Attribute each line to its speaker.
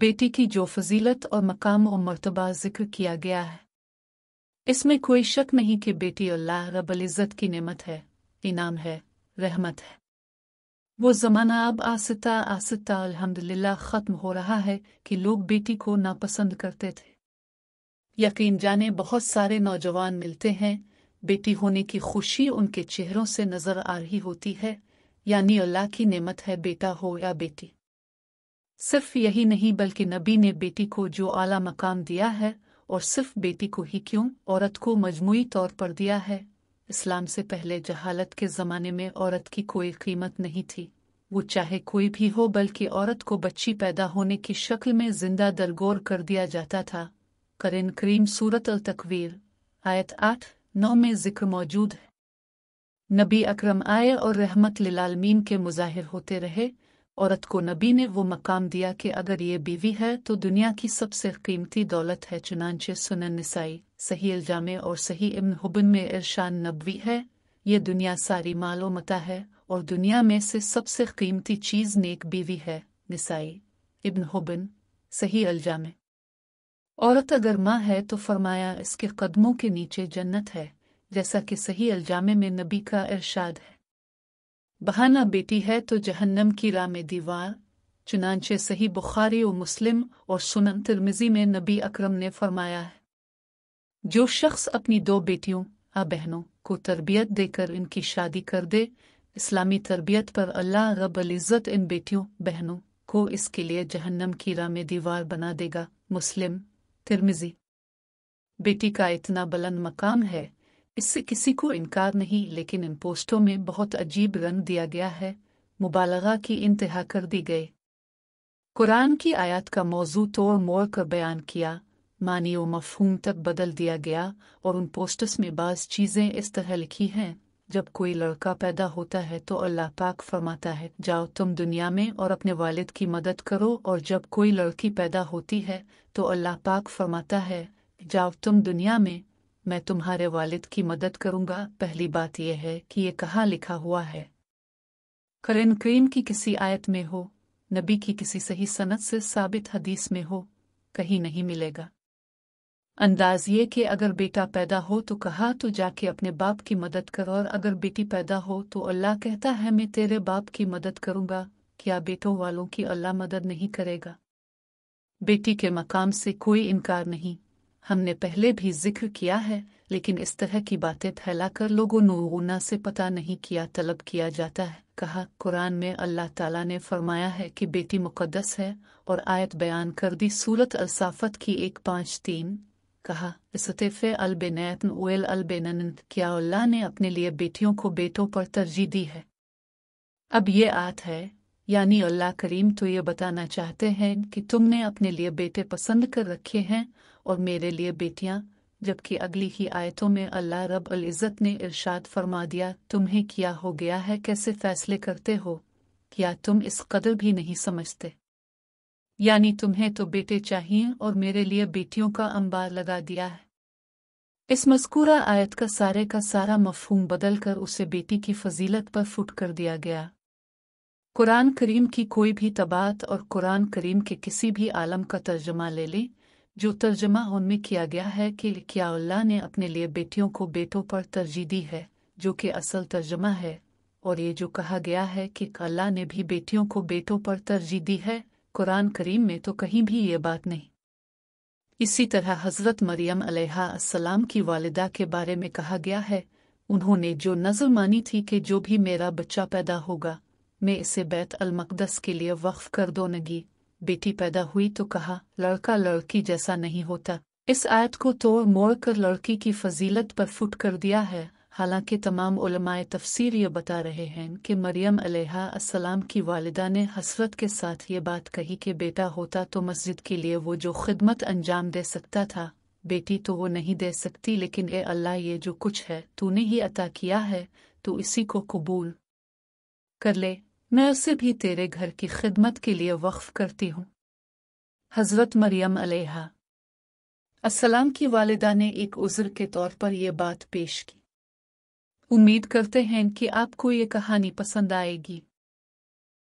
Speaker 1: बेटी की जो फजीलत और मकाम और मरतबा जिक्र किया गया है इसमें कोई शक नहीं कि बेटी अल्लाह रबल इज़्ज़त की नेमत है इनाम है रहमत है वो ज़माना अब आस्ता आसता अल्हम्दुलिल्लाह ख़त्म हो रहा है कि लोग बेटी को नापसंद करते थे यकीन जाने बहुत सारे नौजवान मिलते हैं बेटी होने की खुशी उनके चेहरों से नज़र आ रही होती है यानी अल्लाह की नेमत है बेटा हो या बेटी सिर्फ यही नहीं बल्कि नबी ने बेटी को जो आला मकाम दिया है और सिर्फ बेटी को ही क्यों औरत को मजमुई तौर पर दिया है इस्लाम से पहले जहालत के ज़माने में औरत की कोई कीमत नहीं थी वो चाहे कोई भी हो बल्कि औरत को बच्ची पैदा होने की शक्ल में जिंदा दरगोर कर दिया जाता था करिन करीम सूरत अल तकवीर आयत आठ नौ में जिक्र मौजूद है नबी अक्रम आए और रहमत लालमीन के मुजाहिर होते रहे औरत को नबी ने वो मकाम दिया कि अगर ये बीवी है तो दुनिया की सबसे कीमती दौलत है चुनानचे सुनन नसाई सही इल्जाम और सही इम्न हुबन में इरशान नबवी है ये दुनिया सारी मालो मता है और दुनिया में से सबसे कीमती चीज़ नेक बीवी है निसाई इब्न हुबन सही अल्जाम औरत अगर माँ है तो फरमाया इसके कदमों के नीचे जन्नत है जैसा कि सही अल्जामे में नबी का इरशाद है बहाना बेटी है तो जहन्नम की राह में दीवार चुनानचे सही बुखारी व मुस्लिम और सुनन तिरमिजी में नबी अकरम ने फरमाया है जो शख्स अपनी दो बेटियों आ बहनों को तरबियत देकर इनकी शादी कर दे इस्लामी तरबियत पर अल्लाह रब इज़्ज़त इन बेटियों बहनों को इसके लिए जहन्नम की राह में दीवार बना देगा मुस्लिम तिरमिजी बेटी का इतना बुलंद मकाम है इससे किसी को इनकार नहीं लेकिन इन पोस्टों में बहुत अजीब रंग दिया गया है मुबालगा की इंतहा कर दी गई कुरान की आयत का मौजू तोड़ मोड़ कर बयान किया मानी व मफहूम तक बदल दिया गया और उन पोस्टर्स में बाज़ चीज़ें इस तरह लिखी हैं जब कोई लड़का पैदा होता है तो अल्लाह पाक फरमाता है जाओ तुम दुनिया में और अपने वालिद की मदद करो और जब कोई लड़की पैदा होती है तो अल्लाह पाक फरमाता है जाओ तुम दुनिया में मैं तुम्हारे वालिद की मदद करूंगा पहली बात यह है कि ये कहाँ लिखा हुआ है करन करीम की किसी आयत में हो नबी की किसी सही सनत से साबित हदीस में हो कहीं नहीं मिलेगा अंदाज ये कि अगर बेटा पैदा हो तो कहा तो जाके अपने बाप की मदद करो और अगर बेटी पैदा हो तो अल्लाह कहता है मैं तेरे बाप की मदद करूंगा क्या बेटों वालों की अल्लाह मदद नहीं करेगा बेटी के मकाम से कोई इनकार नहीं हमने पहले भी जिक्र किया है लेकिन इस तरह की बातें फैलाकर लोगों नूना से पता नहीं किया तलब किया जाता है कहा कुरान में अल्लाह ताला ने फरमाया है कि बेटी मुकद्दस है और आयत बयान कर दी सूरत अलसाफत की एक पाँच तीन कहा इसतफ़ अलबेनैतन उल अलबेनन क्या अल्लाह ने अपने लिए बेटियों को बेटों पर तरजीह दी है अब ये आत है यानी अल्लाह करीम तो ये बताना चाहते हैं कि तुमने अपने लिए बेटे पसंद कर रखे हैं और मेरे लिए बेटियां जबकि अगली ही आयतों में अल्लाह रब अल इज़्ज़त ने इरशाद फरमा दिया तुम्हें क्या हो गया है कैसे फैसले करते हो क्या तुम इस कदर भी नहीं समझते यानी तुम्हें तो बेटे चाहिए और मेरे लिए बेटियों का अंबार लगा दिया है इस मस्कूरा आयत का सारे का सारा मफहूम बदल कर उसे बेटी की फजीलत पर फुट कर दिया गया कुरान करीम की कोई भी तबात और कुरान करीम के किसी भी आलम का तर्जमा ले लें जो तर्जमा उनमें किया गया है कि क्या अल्लाह ने अपने लिए बेटियों को बेटों पर तरजीह दी है जो कि असल तर्जमा है और ये जो कहा गया है कि अल्लाह ने भी बेटियों को बेटों पर तरजीह दी है कुरान करीम में तो कहीं भी ये बात नहीं इसी तरह हज़रत मरियम अलैहिस्सलाम की वालिदा के बारे में कहा गया है उन्होंने जो नज़र मानी थी कि जो भी मेरा बच्चा पैदा होगा मैं इसे बैत अलमकदस के लिए वक्फ कर दोनगी बेटी पैदा हुई तो कहा लड़का लड़की जैसा नहीं होता इस आयत को तोड़ मोड़ कर लड़की की फजीलत पर फुट कर दिया है हालांकि तमाम उलमाए तफसीर ये बता रहे हैं कि मरियम अलैहिस्सलाम की वालदा ने हसरत के साथ ये बात कही कि बेटा होता तो मस्जिद के लिए वो जो खिदमत अंजाम दे सकता था बेटी तो वो नहीं दे सकती लेकिन ए अल्लाह ये जो कुछ है तूने ही अता किया है तो इसी को कबूल कर ले मैं उसे भी तेरे घर की खिदमत के लिए वक्फ करती हूँ हजरत मरियम अलैहा असलाम की वालिदा ने एक उज़र के तौर पर यह बात पेश की उम्मीद करते हैं कि आपको ये कहानी पसंद आएगी